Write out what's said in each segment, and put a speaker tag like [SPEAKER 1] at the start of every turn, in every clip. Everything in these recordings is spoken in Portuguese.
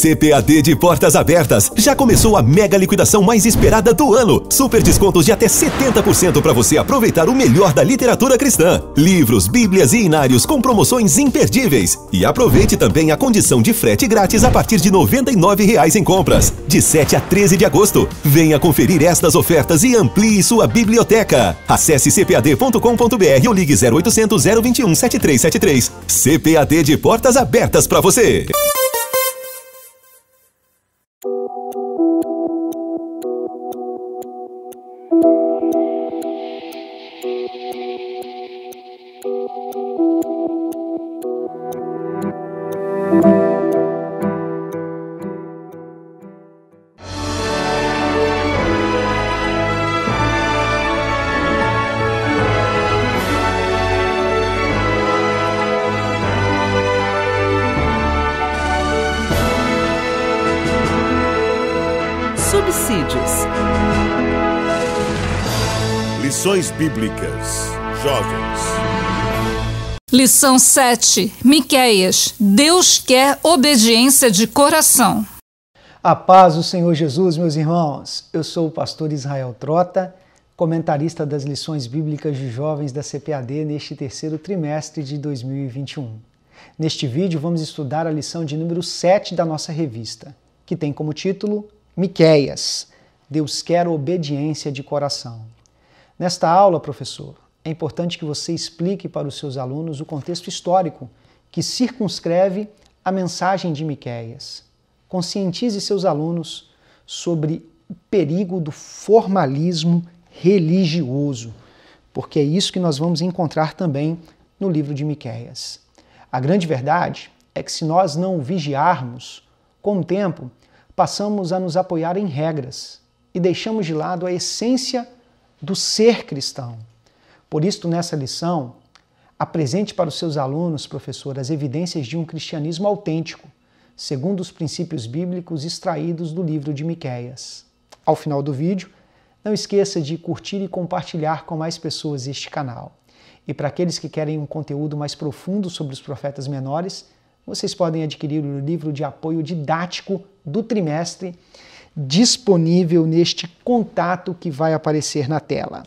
[SPEAKER 1] CPAD de portas abertas. Já começou a mega liquidação mais esperada do ano. Super descontos de até 70% para você aproveitar o melhor da literatura cristã. Livros, bíblias e inários com promoções imperdíveis. E aproveite também a condição de frete grátis a partir de R$ 99,00 em compras. De 7 a 13 de agosto. Venha conferir estas ofertas e amplie sua biblioteca. Acesse cpad.com.br ou ligue 0800 021 7373. CPAD de portas abertas para você. Thank you. subsídios. Lições Bíblicas Jovens.
[SPEAKER 2] Lição 7. Miqueias. Deus quer obediência de coração. A paz do Senhor Jesus, meus irmãos. Eu sou o pastor Israel Trota, comentarista das lições bíblicas de jovens da CPAD neste terceiro trimestre de 2021. Neste vídeo vamos estudar a lição de número 7 da nossa revista, que tem como título Miqueias, Deus quer obediência de coração. Nesta aula, professor, é importante que você explique para os seus alunos o contexto histórico que circunscreve a mensagem de Miqueias. Conscientize seus alunos sobre o perigo do formalismo religioso, porque é isso que nós vamos encontrar também no livro de Miqueias. A grande verdade é que se nós não vigiarmos, com o tempo passamos a nos apoiar em regras e deixamos de lado a essência do ser cristão. Por isso, nessa lição, apresente para os seus alunos, professor, as evidências de um cristianismo autêntico, segundo os princípios bíblicos extraídos do livro de Miquéias. Ao final do vídeo, não esqueça de curtir e compartilhar com mais pessoas este canal. E para aqueles que querem um conteúdo mais profundo sobre os profetas menores, vocês podem adquirir o livro de apoio didático do trimestre, disponível neste contato que vai aparecer na tela.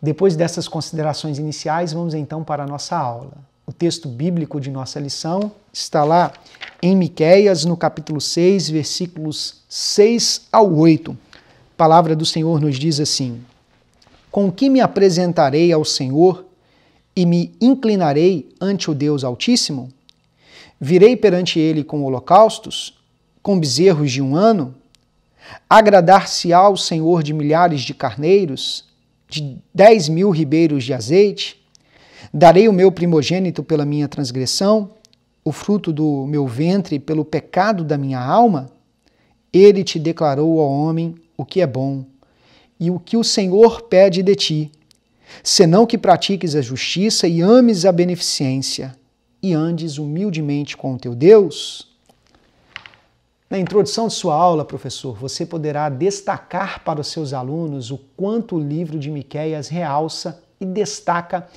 [SPEAKER 2] Depois dessas considerações iniciais, vamos então para a nossa aula. O texto bíblico de nossa lição está lá em Miqueias, no capítulo 6, versículos 6 ao 8. A palavra do Senhor nos diz assim: Com que me apresentarei ao Senhor e me inclinarei ante o Deus Altíssimo? virei perante ele com holocaustos, com bezerros de um ano? Agradar-se-á o Senhor de milhares de carneiros, de dez mil ribeiros de azeite? Darei o meu primogênito pela minha transgressão, o fruto do meu ventre pelo pecado da minha alma? Ele te declarou ao homem o que é bom e o que o Senhor pede de ti, senão que pratiques a justiça e ames a beneficência e andes humildemente com o teu Deus? Na introdução de sua aula, professor, você poderá destacar para os seus alunos o quanto o livro de Miqueias realça e destaca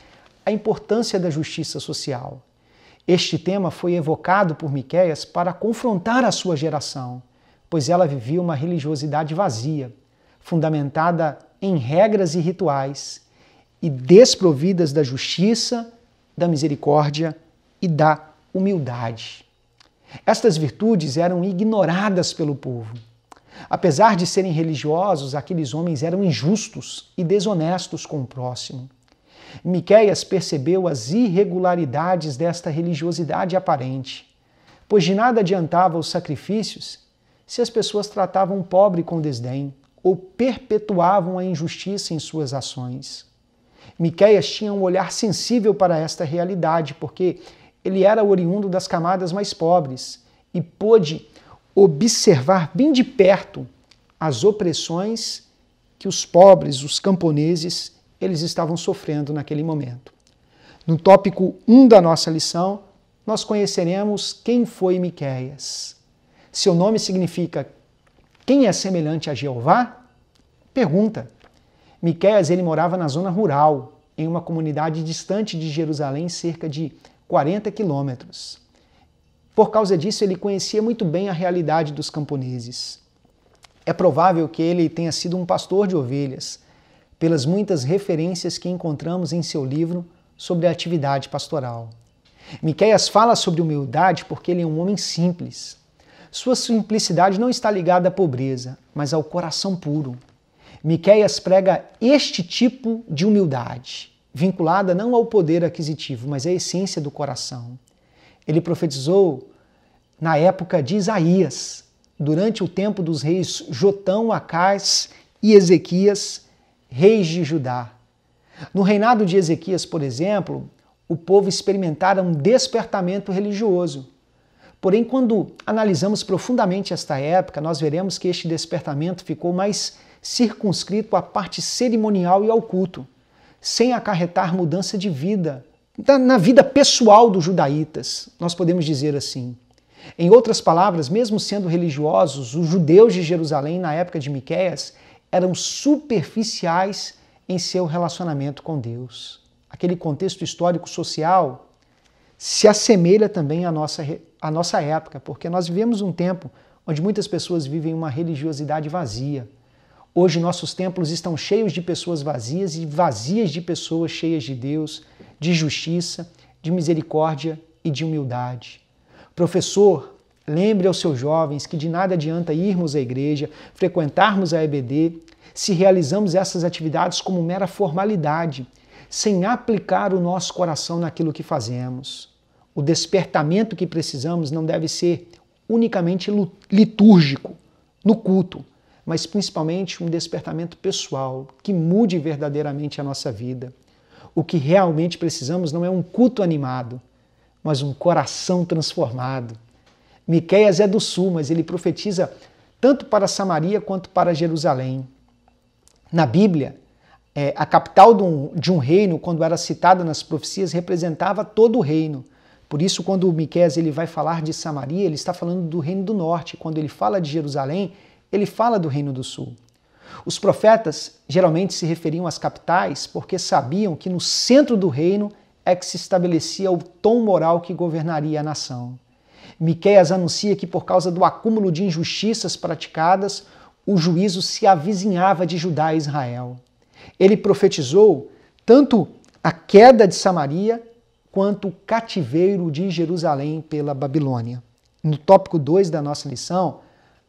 [SPEAKER 2] a importância da justiça social. Este tema foi evocado por Miqueias para confrontar a sua geração, pois ela vivia uma religiosidade vazia, fundamentada em regras e rituais e desprovidas da justiça, da misericórdia e da humildade. Estas virtudes eram ignoradas pelo povo. Apesar de serem religiosos, aqueles homens eram injustos e desonestos com o próximo. Miqueias percebeu as irregularidades desta religiosidade aparente, pois de nada adiantava os sacrifícios se as pessoas tratavam o pobre com desdém ou perpetuavam a injustiça em suas ações. Miqueias tinha um olhar sensível para esta realidade, porque ele era oriundo das camadas mais pobres e pôde observar bem de perto as opressões que os pobres, os camponeses, eles estavam sofrendo naquele momento. No tópico 1 da nossa lição, nós conheceremos quem foi Miqueias. Seu nome significa quem é semelhante a Jeová? Pergunta. Miqueias ele morava na zona rural, em uma comunidade distante de Jerusalém, cerca de 40 quilômetros. Por causa disso, ele conhecia muito bem a realidade dos camponeses. É provável que ele tenha sido um pastor de ovelhas, pelas muitas referências que encontramos em seu livro sobre a atividade pastoral. Miqueias fala sobre humildade porque ele é um homem simples. Sua simplicidade não está ligada à pobreza, mas ao coração puro. Miqueias prega este tipo de humildade vinculada não ao poder aquisitivo, mas à essência do coração. Ele profetizou na época de Isaías, durante o tempo dos reis Jotão, Acás e Ezequias, reis de Judá. No reinado de Ezequias, por exemplo, o povo experimentara um despertamento religioso. Porém, quando analisamos profundamente esta época, nós veremos que este despertamento ficou mais circunscrito à parte cerimonial e ao culto sem acarretar mudança de vida. Na vida pessoal dos judaítas, nós podemos dizer assim. Em outras palavras, mesmo sendo religiosos, os judeus de Jerusalém na época de Miqueias eram superficiais em seu relacionamento com Deus. Aquele contexto histórico social se assemelha também à nossa, à nossa época, porque nós vivemos um tempo onde muitas pessoas vivem uma religiosidade vazia. Hoje nossos templos estão cheios de pessoas vazias e vazias de pessoas cheias de Deus, de justiça, de misericórdia e de humildade. Professor, lembre aos seus jovens que de nada adianta irmos à igreja, frequentarmos a EBD, se realizamos essas atividades como mera formalidade, sem aplicar o nosso coração naquilo que fazemos. O despertamento que precisamos não deve ser unicamente litúrgico, no culto mas principalmente um despertamento pessoal que mude verdadeiramente a nossa vida. O que realmente precisamos não é um culto animado, mas um coração transformado. Miqueias é do sul, mas ele profetiza tanto para Samaria quanto para Jerusalém. Na Bíblia, é, a capital de um, reino, quando era citada nas profecias, representava todo o reino. Por isso, quando o Miqueias ele vai falar de Samaria, ele está falando do reino do norte. Quando ele fala de Jerusalém, ele fala do Reino do Sul. Os profetas geralmente se referiam às capitais porque sabiam que no centro do reino é que se estabelecia o tom moral que governaria a nação. Miqueias anuncia que por causa do acúmulo de injustiças praticadas, o juízo se avizinhava de Judá e Israel. Ele profetizou tanto a queda de Samaria quanto o cativeiro de Jerusalém pela Babilônia. No tópico 2 da nossa lição,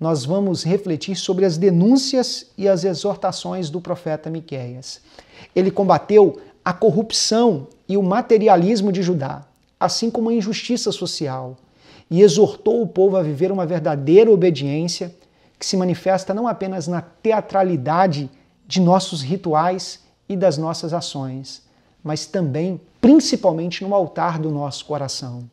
[SPEAKER 2] nós vamos refletir sobre as denúncias e as exortações do profeta Miqueias. Ele combateu a corrupção e o materialismo de Judá, assim como a injustiça social, e exortou o povo a viver uma verdadeira obediência que se manifesta não apenas na teatralidade de nossos rituais e das nossas ações, mas também, principalmente, no altar do nosso coração.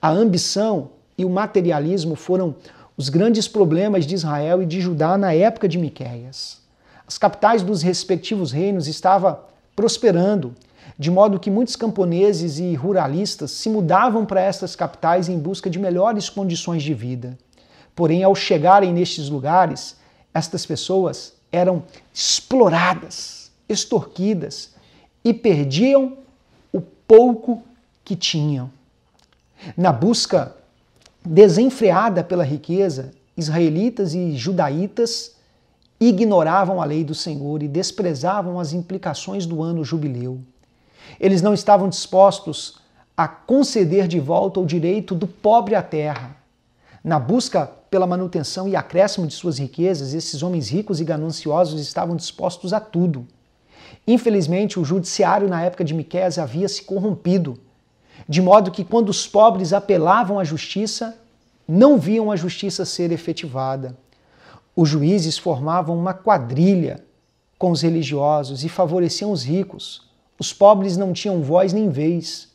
[SPEAKER 2] A ambição e o materialismo foram os grandes problemas de Israel e de Judá na época de Miqueias. As capitais dos respectivos reinos estavam prosperando, de modo que muitos camponeses e ruralistas se mudavam para estas capitais em busca de melhores condições de vida. Porém, ao chegarem nestes lugares, estas pessoas eram exploradas, extorquidas e perdiam o pouco que tinham. Na busca desenfreada pela riqueza, israelitas e judaítas ignoravam a lei do Senhor e desprezavam as implicações do ano jubileu. Eles não estavam dispostos a conceder de volta o direito do pobre à terra. Na busca pela manutenção e acréscimo de suas riquezas, esses homens ricos e gananciosos estavam dispostos a tudo. Infelizmente, o judiciário na época de Miqueias havia se corrompido de modo que quando os pobres apelavam à justiça, não viam a justiça ser efetivada. Os juízes formavam uma quadrilha com os religiosos e favoreciam os ricos. Os pobres não tinham voz nem vez.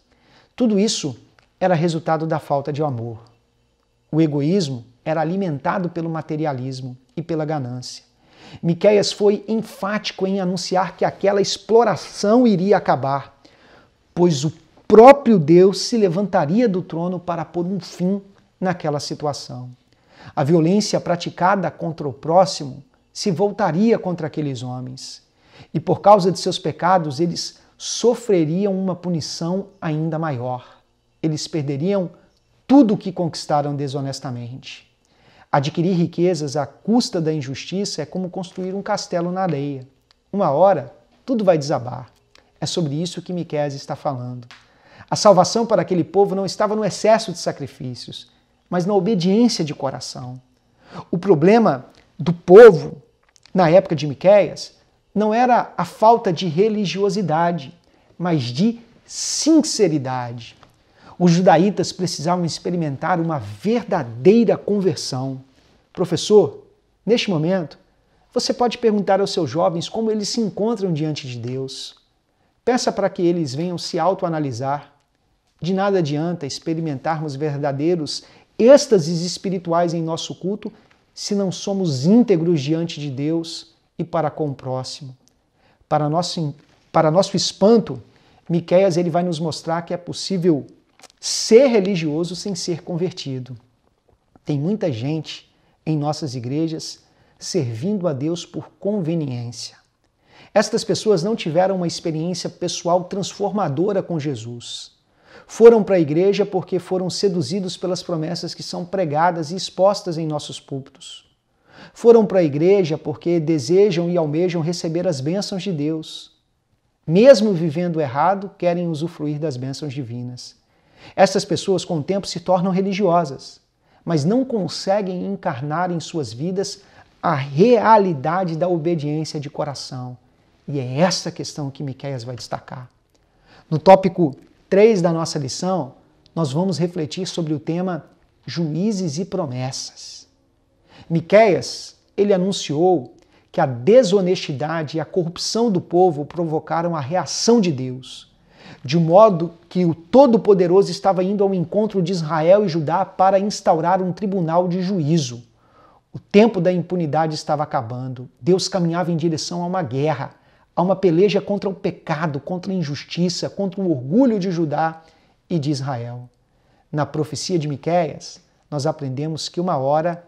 [SPEAKER 2] Tudo isso era resultado da falta de amor. O egoísmo era alimentado pelo materialismo e pela ganância. Miqueias foi enfático em anunciar que aquela exploração iria acabar, pois o próprio Deus se levantaria do trono para pôr um fim naquela situação. A violência praticada contra o próximo se voltaria contra aqueles homens, e por causa de seus pecados, eles sofreriam uma punição ainda maior. Eles perderiam tudo o que conquistaram desonestamente. Adquirir riquezas à custa da injustiça é como construir um castelo na areia. Uma hora, tudo vai desabar. É sobre isso que Miqués está falando. A salvação para aquele povo não estava no excesso de sacrifícios, mas na obediência de coração. O problema do povo na época de Miqueias não era a falta de religiosidade, mas de sinceridade. Os judaítas precisavam experimentar uma verdadeira conversão. Professor, neste momento, você pode perguntar aos seus jovens como eles se encontram diante de Deus. Peça para que eles venham se autoanalisar de nada adianta experimentarmos verdadeiros êxtases espirituais em nosso culto se não somos íntegros diante de Deus e para com o próximo. Para nosso, para nosso espanto, Miqueias ele vai nos mostrar que é possível ser religioso sem ser convertido. Tem muita gente em nossas igrejas servindo a Deus por conveniência. Estas pessoas não tiveram uma experiência pessoal transformadora com Jesus. Foram para a igreja porque foram seduzidos pelas promessas que são pregadas e expostas em nossos púlpitos. Foram para a igreja porque desejam e almejam receber as bênçãos de Deus. Mesmo vivendo errado, querem usufruir das bênçãos divinas. Essas pessoas, com o tempo, se tornam religiosas, mas não conseguem encarnar em suas vidas a realidade da obediência de coração. E é essa questão que Miqueias vai destacar. No tópico 3 da nossa lição, nós vamos refletir sobre o tema juízes e promessas. Miqueias, ele anunciou que a desonestidade e a corrupção do povo provocaram a reação de Deus, de modo que o Todo-Poderoso estava indo ao encontro de Israel e Judá para instaurar um tribunal de juízo. O tempo da impunidade estava acabando. Deus caminhava em direção a uma guerra. Há uma peleja contra o pecado, contra a injustiça, contra o orgulho de Judá e de Israel. Na profecia de Miqueias, nós aprendemos que uma hora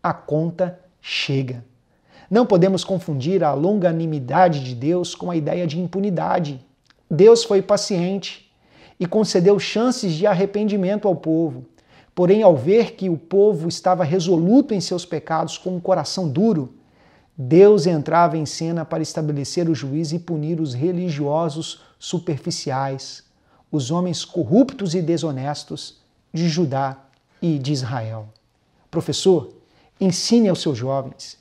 [SPEAKER 2] a conta chega. Não podemos confundir a longanimidade de Deus com a ideia de impunidade. Deus foi paciente e concedeu chances de arrependimento ao povo. Porém, ao ver que o povo estava resoluto em seus pecados com um coração duro, Deus entrava em cena para estabelecer o juízo e punir os religiosos superficiais, os homens corruptos e desonestos de Judá e de Israel. Professor, ensine aos seus jovens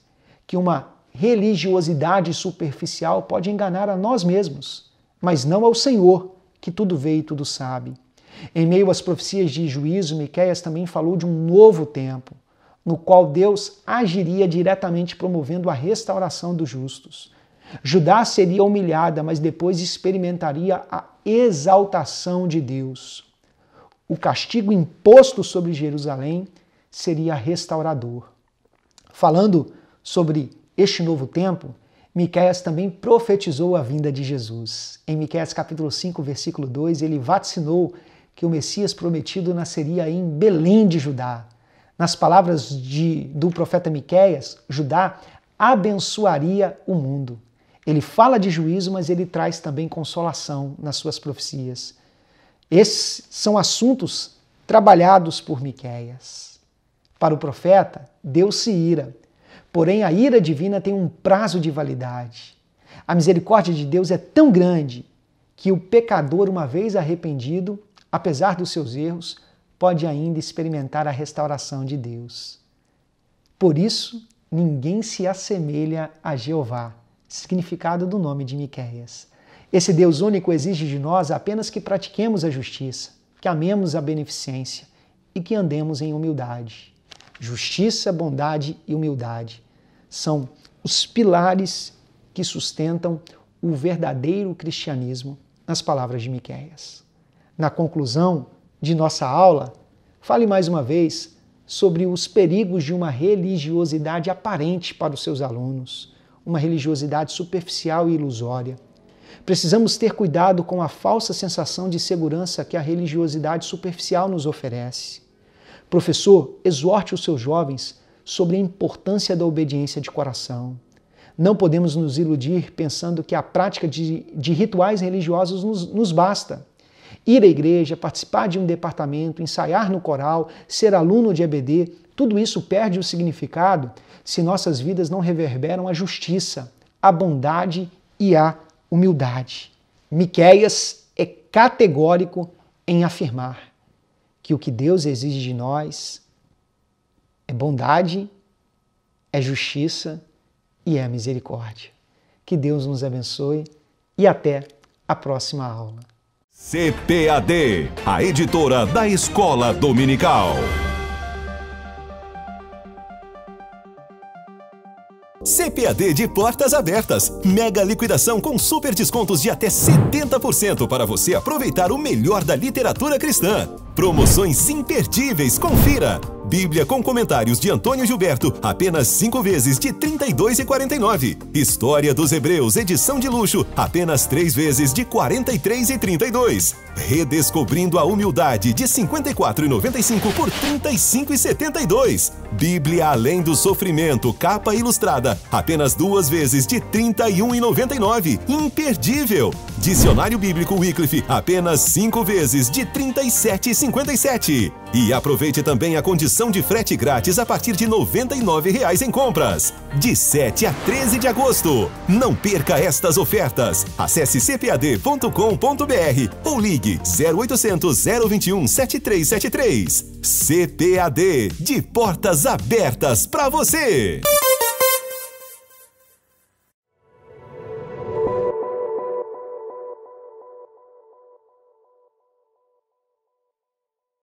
[SPEAKER 2] que uma religiosidade superficial pode enganar a nós mesmos, mas não ao Senhor, que tudo vê e tudo sabe. Em meio às profecias de juízo, Miqueias também falou de um novo tempo, no qual Deus agiria diretamente promovendo a restauração dos justos. Judá seria humilhada, mas depois experimentaria a exaltação de Deus. O castigo imposto sobre Jerusalém seria restaurador. Falando sobre este novo tempo, Miqueias também profetizou a vinda de Jesus. Em Miqueias capítulo 5, versículo 2, ele vaticinou que o Messias prometido nasceria em Belém de Judá, nas palavras de, do profeta Miqueias, Judá abençoaria o mundo. Ele fala de juízo, mas ele traz também consolação nas suas profecias. Esses são assuntos trabalhados por Miqueias. Para o profeta, Deus se ira. Porém, a ira divina tem um prazo de validade. A misericórdia de Deus é tão grande que o pecador, uma vez arrependido, apesar dos seus erros, pode ainda experimentar a restauração de Deus. Por isso, ninguém se assemelha a Jeová, significado do nome de Miqueias. Esse Deus único exige de nós apenas que pratiquemos a justiça, que amemos a beneficência e que andemos em humildade. Justiça, bondade e humildade são os pilares que sustentam o verdadeiro cristianismo, nas palavras de Miqueias. Na conclusão, de nossa aula, fale mais uma vez sobre os perigos de uma religiosidade aparente para os seus alunos, uma religiosidade superficial e ilusória. Precisamos ter cuidado com a falsa sensação de segurança que a religiosidade superficial nos oferece. Professor, exorte os seus jovens sobre a importância da obediência de coração. Não podemos nos iludir pensando que a prática de, de rituais religiosos nos, nos basta ir à igreja, participar de um departamento, ensaiar no coral, ser aluno de EBD, tudo isso perde o significado se nossas vidas não reverberam a justiça, a bondade e a humildade. Miqueias é categórico em afirmar que o que Deus exige de nós é bondade, é justiça e é misericórdia. Que Deus nos abençoe e até a próxima aula.
[SPEAKER 1] CPAD, a editora da Escola Dominical. CPAD de portas abertas. Mega liquidação com super descontos de até 70% para você aproveitar o melhor da literatura cristã. Promoções imperdíveis, confira! Bíblia com comentários de Antônio Gilberto, apenas 5 vezes de R$ 32,49. História dos Hebreus, edição de luxo, apenas 3 vezes de R$ 43,32. Redescobrindo a humildade de R$ 54,95 por R$ 35,72. Bíblia Além do Sofrimento, capa ilustrada, apenas duas vezes de R$ 31,99. Imperdível! Dicionário Bíblico Wycliffe, apenas 5 vezes de R$ 37,50. E aproveite também a condição de frete grátis a partir de R$ 99,00 em compras. De 7 a 13 de agosto. Não perca estas ofertas. Acesse cpad.com.br ou ligue 0800 021 7373. CPAD, de portas abertas para você. Música